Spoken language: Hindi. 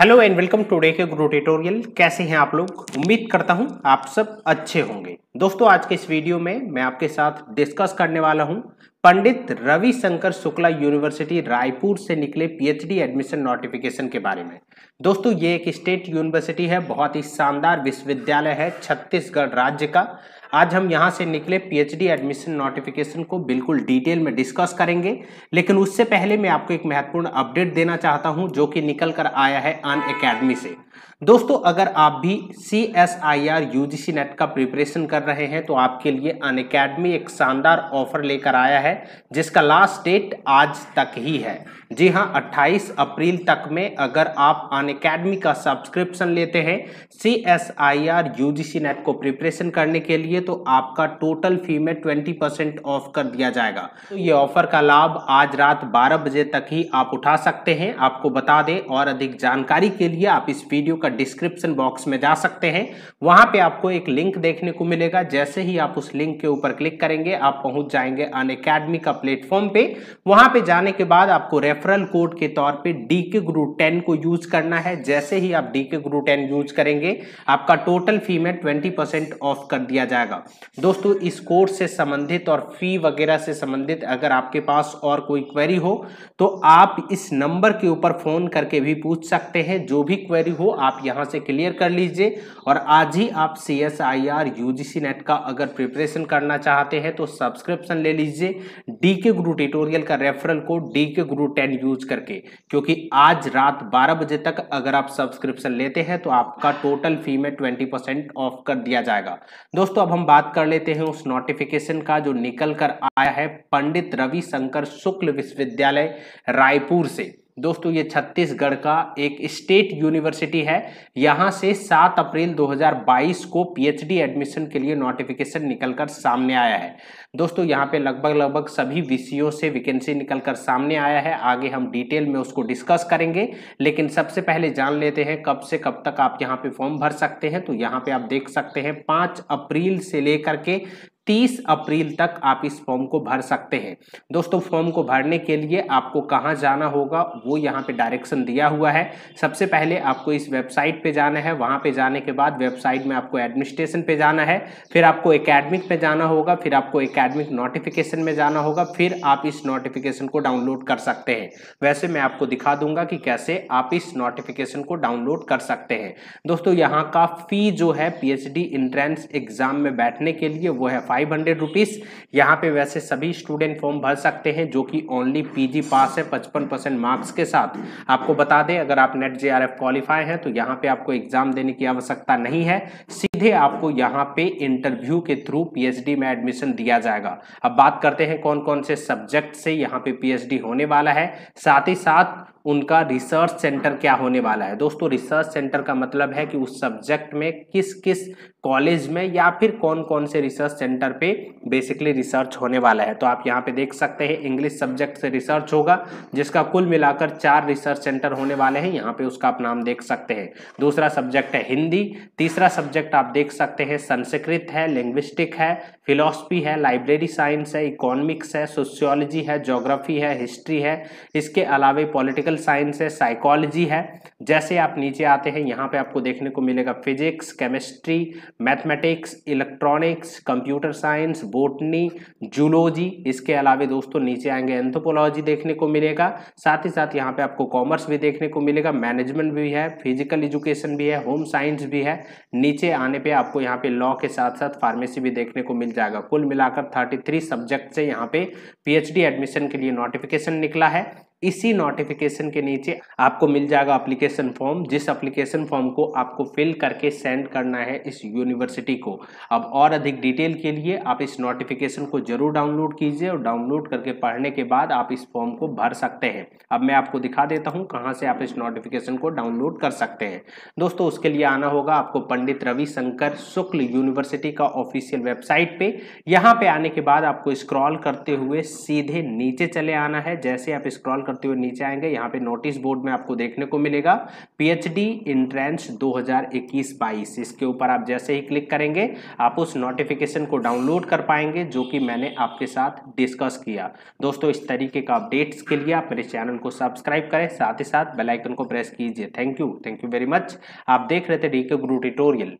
हेलो एंड वेलकम टुडे के गुरु ट्यूटोरियल कैसे हैं आप लोग उम्मीद करता हूं आप सब अच्छे होंगे दोस्तों आज के इस वीडियो में मैं आपके साथ डिस्कस करने वाला हूं पंडित रविशंकर शुक्ला यूनिवर्सिटी रायपुर से निकले पीएचडी एडमिशन नोटिफिकेशन के बारे में दोस्तों ये एक स्टेट यूनिवर्सिटी है बहुत ही शानदार विश्वविद्यालय है छत्तीसगढ़ राज्य का आज हम यहाँ से निकले पीएचडी एडमिशन नोटिफिकेशन को बिल्कुल डिटेल में डिस्कस करेंगे लेकिन उससे पहले मैं आपको एक महत्वपूर्ण अपडेट देना चाहता हूँ जो कि निकल कर आया है अन अकेडमी से दोस्तों अगर आप भी C S I R U G C NET का प्रिपरेशन कर रहे हैं तो आपके लिए अन अकेडमी एक शानदार ऑफर लेकर आया है है जिसका लास्ट डेट आज तक ही है जी हाँ 28 अप्रैल तक में अगर आप अन अकेडमी का सब्सक्रिप्शन लेते हैं C S I R U G C NET को प्रिपरेशन करने के लिए तो आपका टोटल फी में 20 परसेंट ऑफ कर दिया जाएगा तो ये ऑफर का लाभ आज रात 12 बजे तक ही आप उठा सकते हैं आपको बता दें और अधिक जानकारी के लिए आप इस वीडियो का डिस्क्रिप्शन बॉक्स में जा सकते हैं वहाँ पर आपको एक लिंक देखने को मिलेगा जैसे ही आप उस लिंक के ऊपर क्लिक करेंगे आप पहुँच जाएंगे अन अकेडमी का प्लेटफॉर्म पे वहां पे जाने के बाद आपको रेफरल कोड के तौर पे डी के गुरु टेन को यूज करना है जैसे ही आप डी के गुरु टेन यूज करेंगे आपका टोटल फी में ट्वेंटी परसेंट ऑफ कर दिया जाएगा दोस्तों इस कोर्स से संबंधित और फी वगैरह से संबंधित अगर आपके पास और कोई क्वेरी हो तो आप इस नंबर के ऊपर फोन करके भी पूछ सकते हैं जो भी क्वेरी हो आप यहाँ से क्लियर कर लीजिए और आज ही आप C S I R U G C NET का अगर प्रिपरेशन करना चाहते हैं तो सब्सक्रिप्शन ले लीजिए डी गुरु ट्यूटोरियल का referral code DK Guru ten use करके क्योंकि आज रात 12 बजे तक अगर आप सब्सक्रिप्शन लेते हैं तो आपका टोटल फी में 20 परसेंट ऑफ कर दिया जाएगा दोस्तों अब हम बात कर लेते हैं उस नोटिफिकेशन का जो निकल कर आया है पंडित रविशंकर शुक्ल विश्वविद्यालय रायपुर से दोस्तों ये छत्तीसगढ़ का एक स्टेट यूनिवर्सिटी है यहाँ से 7 अप्रैल 2022 को पीएचडी एडमिशन के लिए नोटिफिकेशन निकलकर सामने आया है दोस्तों यहाँ पे लगभग लगभग सभी विषयों से वैकेंसी निकलकर सामने आया है आगे हम डिटेल में उसको डिस्कस करेंगे लेकिन सबसे पहले जान लेते हैं कब से कब तक आप यहाँ पे फॉर्म भर सकते हैं तो यहाँ पे आप देख सकते हैं पाँच अप्रैल से लेकर के 30 अप्रैल तक आप इस फॉर्म को भर सकते हैं दोस्तों फॉर्म को भरने के लिए आपको कहाँ जाना होगा वो यहाँ पे डायरेक्शन दिया हुआ है सबसे पहले आपको इस वेबसाइट पे जाना है वहाँ पे जाने के बाद वेबसाइट में आपको एडमिनिस्ट्रेशन पे जाना है फिर आपको एकेडमिक पे जाना होगा फिर आपको एकेडमिक नोटिफिकेशन में जाना होगा फिर आप इस नोटिफिकेशन को डाउनलोड कर सकते हैं वैसे मैं आपको दिखा दूंगा कि कैसे आप इस नोटिफिकेशन को डाउनलोड कर सकते हैं दोस्तों यहाँ का फी जो है पी एंट्रेंस एग्जाम में बैठने के लिए वो है फाइव हंड्रेड रुपीज़ यहाँ पे वैसे सभी स्टूडेंट फॉर्म भर सकते हैं जो कि ओनली पीजी पास है पचपन परसेंट मार्क्स के साथ आपको बता दें अगर आप नेट जे क्वालिफाई हैं तो यहाँ पे आपको एग्जाम देने की आवश्यकता नहीं है सीधे आपको यहाँ पे इंटरव्यू के थ्रू पीएचडी में एडमिशन दिया जाएगा अब बात करते हैं कौन कौन से सब्जेक्ट से यहाँ पे पीएचडी होने वाला है साथ ही साथ उनका रिसर्च सेंटर क्या होने वाला है दोस्तों रिसर्च सेंटर का मतलब है कि उस सब्जेक्ट में किस किस कॉलेज में या फिर कौन कौन से रिसर्च सेंटर पे बेसिकली रिसर्च होने वाला है तो आप यहाँ पे देख सकते हैं इंग्लिश सब्जेक्ट से रिसर्च होगा जिसका कुल मिलाकर चार रिसर्च सेंटर होने वाले हैं यहाँ पे उसका आप नाम देख सकते हैं दूसरा सब्जेक्ट है हिंदी तीसरा सब्जेक्ट आप आप देख सकते हैं संस्कृत है लिंग्विस्टिक है फिलोसफी है लाइब्रेरी साइंस है इकोनॉमिक्स है सोशियोलॉजी है ज्योग्राफी है हिस्ट्री है इसके अलावा पॉलिटिकल साइंस है साइकोलॉजी है जैसे आप नीचे आते हैं यहाँ पे आपको देखने को मिलेगा physics chemistry mathematics electronics computer science botany zoology इसके अलावा दोस्तों नीचे आएंगे एंथोपोलॉजी देखने को मिलेगा साथ ही साथ यहाँ पे आपको कॉमर्स भी देखने को मिलेगा मैनेजमेंट भी है फिजिकल एजुकेशन भी है होम साइंस भी है नीचे आने जाने पे आपको यहाँ पे लॉ के साथ साथ फार्मेसी भी देखने को मिल जाएगा कुल मिलाकर 33 सब्जेक्ट से यहाँ पे पीएचडी एडमिशन के लिए नोटिफिकेशन निकला है इसी नोटिफिकेशन के नीचे आपको मिल जाएगा अप्लीकेशन फॉर्म जिस अप्लीकेशन फॉर्म को आपको फिल करके सेंड करना है इस यूनिवर्सिटी को अब और अधिक डिटेल के लिए आप इस नोटिफिकेशन को जरूर डाउनलोड कीजिए और डाउनलोड करके पढ़ने के बाद आप इस फॉर्म को भर सकते हैं अब मैं आपको दिखा देता हूँ कहाँ से आप इस नोटिफिकेशन को डाउनलोड कर सकते हैं दोस्तों उसके लिए आना होगा आपको पंडित रविशंकर शुक्ल यूनिवर्सिटी का ऑफिशियल वेबसाइट पर यहाँ पर आने के बाद आपको स्क्रॉल करते हुए सीधे नीचे चले आना है जैसे आप स्क्रॉल करते हुए नीचे आएंगे यहाँ पे नोटिस बोर्ड में आपको देखने को मिलेगा पीएचडी इंट्रेंस 2021-22 इसके ऊपर आप जैसे ही क्लिक करेंगे आप उस नोटिफिकेशन को डाउनलोड कर पाएंगे जो कि मैंने आपके साथ डिस्कस किया दोस्तों इस तरीके का अपडेट्स के लिए आप मेरे चैनल को सब्सक्राइब करें साथ ही साथ बेलाइकन को प्रेस कीजिए thank you thank you very much आप देख रहे थे डी के गुरु ट्यूटोरियल